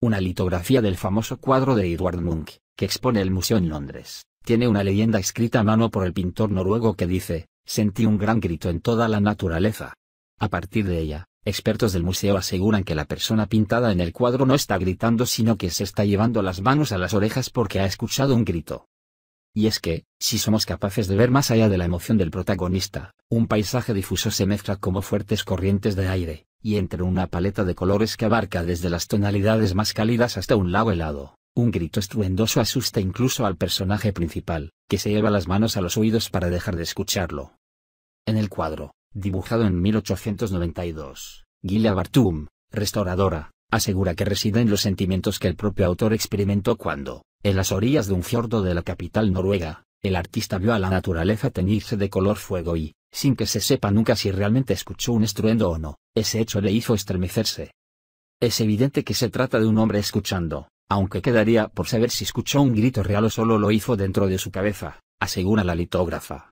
Una litografía del famoso cuadro de Edward Munch, que expone el museo en Londres, tiene una leyenda escrita a mano por el pintor noruego que dice, sentí un gran grito en toda la naturaleza. A partir de ella, expertos del museo aseguran que la persona pintada en el cuadro no está gritando sino que se está llevando las manos a las orejas porque ha escuchado un grito. Y es que, si somos capaces de ver más allá de la emoción del protagonista, un paisaje difuso se mezcla como fuertes corrientes de aire, y entre una paleta de colores que abarca desde las tonalidades más cálidas hasta un lago helado. Un grito estruendoso asusta incluso al personaje principal, que se lleva las manos a los oídos para dejar de escucharlo. En el cuadro, dibujado en 1892, Gilia Bartum, restauradora, asegura que reside en los sentimientos que el propio autor experimentó cuando, en las orillas de un fiordo de la capital noruega, el artista vio a la naturaleza teñirse de color fuego y, sin que se sepa nunca si realmente escuchó un estruendo o no, ese hecho le hizo estremecerse. Es evidente que se trata de un hombre escuchando, aunque quedaría por saber si escuchó un grito real o solo lo hizo dentro de su cabeza, asegura la litógrafa.